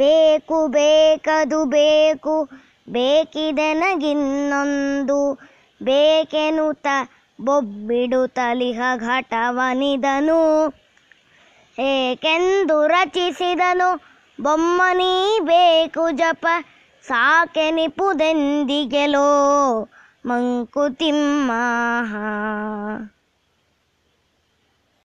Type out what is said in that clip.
ಬೇಕು ಬೇಕದು ಬೇಕು ಬೇಕಿದೆ ನಗಿನ್ನೊಂದು ಬೇಕೆನುತ ತಲಿಹ ಘಟವನಿದನು ಏಕೆಂದು ರಚಿಸಿದನು ಬೊಮ್ಮನೀ ಬೇಕು ಜಪ ಸಾಕೆ ನಿಪುದೆಂದಿಗೆಲೋ ಮಂಕುತಿಮ್ಮ